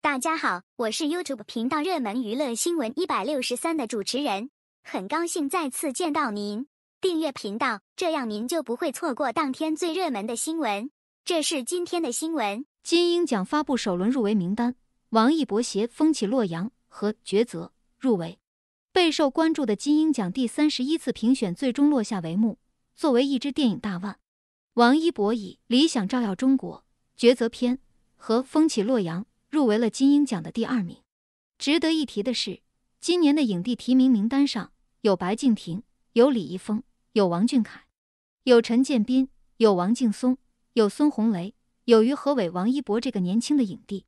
大家好，我是 YouTube 频道热门娱乐新闻一百六十三的主持人，很高兴再次见到您。订阅频道，这样您就不会错过当天最热门的新闻。这是今天的新闻：金鹰奖发布首轮入围名单，王一博携《风起洛阳》和《抉择》入围。备受关注的金鹰奖第三十一次评选最终落下帷幕。作为一支电影大腕，王一博以《理想照耀中国》《抉择》篇和《风起洛阳》。入围了金鹰奖的第二名。值得一提的是，今年的影帝提名名单上有白敬亭、有李易峰、有王俊凯、有陈建斌、有王劲松、有孙红雷、有于和伟、王一博这个年轻的影帝，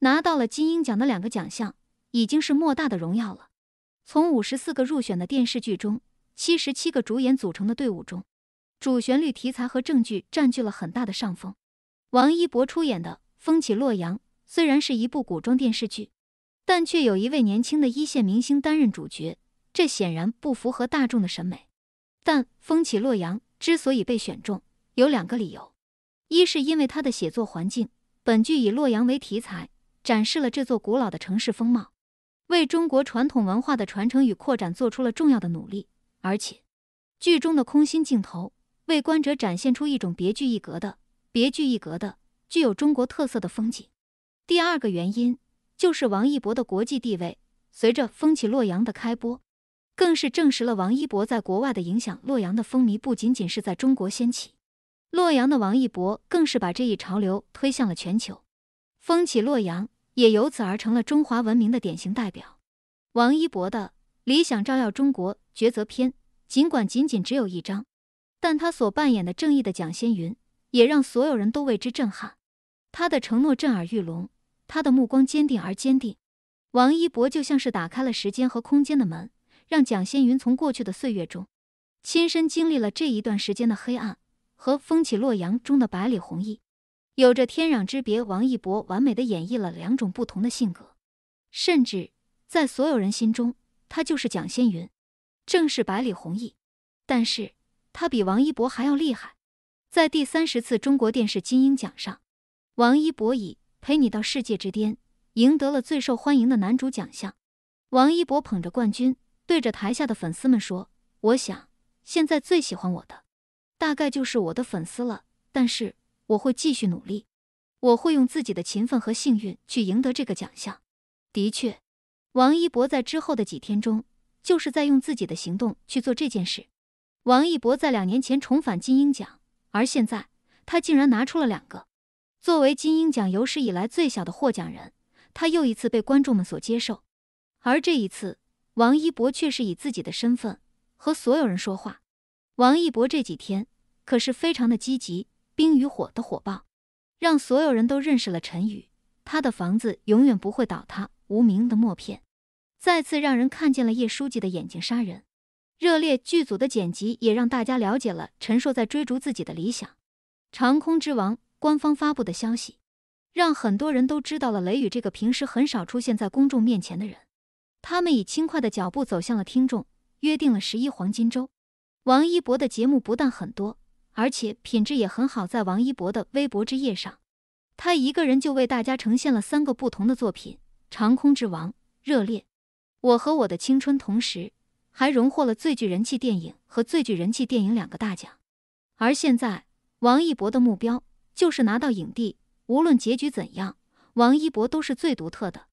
拿到了金鹰奖的两个奖项，已经是莫大的荣耀了。从五十四个入选的电视剧中，七十七个主演组成的队伍中，主旋律题材和正剧占据了很大的上风。王一博出演的《风起洛阳》。虽然是一部古装电视剧，但却有一位年轻的一线明星担任主角，这显然不符合大众的审美。但《风起洛阳》之所以被选中，有两个理由：一是因为它的写作环境。本剧以洛阳为题材，展示了这座古老的城市风貌，为中国传统文化的传承与扩展做出了重要的努力。而且，剧中的空心镜头为观者展现出一种别具一格的、别具一格的、具有中国特色的风景。第二个原因就是王一博的国际地位，随着《风起洛阳》的开播，更是证实了王一博在国外的影响。洛阳的风靡不仅仅是在中国掀起，洛阳的王一博更是把这一潮流推向了全球，《风起洛阳》也由此而成了中华文明的典型代表。王一博的《理想照耀中国·抉择篇》尽管仅仅只有一章，但他所扮演的正义的蒋先云，也让所有人都为之震撼。他的承诺震耳欲聋。他的目光坚定而坚定，王一博就像是打开了时间和空间的门，让蒋先云从过去的岁月中亲身经历了这一段时间的黑暗和《风起洛阳》中的百里弘毅有着天壤之别。王一博完美的演绎了两种不同的性格，甚至在所有人心中，他就是蒋先云，正是百里弘毅，但是他比王一博还要厉害。在第三十次中国电视金鹰奖上，王一博以陪你到世界之巅，赢得了最受欢迎的男主奖项。王一博捧着冠军，对着台下的粉丝们说：“我想，现在最喜欢我的，大概就是我的粉丝了。但是我会继续努力，我会用自己的勤奋和幸运去赢得这个奖项。”的确，王一博在之后的几天中，就是在用自己的行动去做这件事。王一博在两年前重返金鹰奖，而现在他竟然拿出了两个。作为金鹰奖有史以来最小的获奖人，他又一次被观众们所接受。而这一次，王一博却是以自己的身份和所有人说话。王一博这几天可是非常的积极，《冰与火》的火爆，让所有人都认识了陈宇。他的房子永远不会倒塌，《无名》的默片，再次让人看见了叶书记的眼睛杀人。热烈剧组的剪辑也让大家了解了陈硕在追逐自己的理想，《长空之王》。官方发布的消息，让很多人都知道了雷雨这个平时很少出现在公众面前的人。他们以轻快的脚步走向了听众，约定了十一黄金周。王一博的节目不但很多，而且品质也很好。在王一博的微博之夜上，他一个人就为大家呈现了三个不同的作品：《长空之王》、《热烈》、《我和我的青春》。同时，还荣获了最具人气电影和最具人气电影两个大奖。而现在，王一博的目标。就是拿到影帝，无论结局怎样，王一博都是最独特的。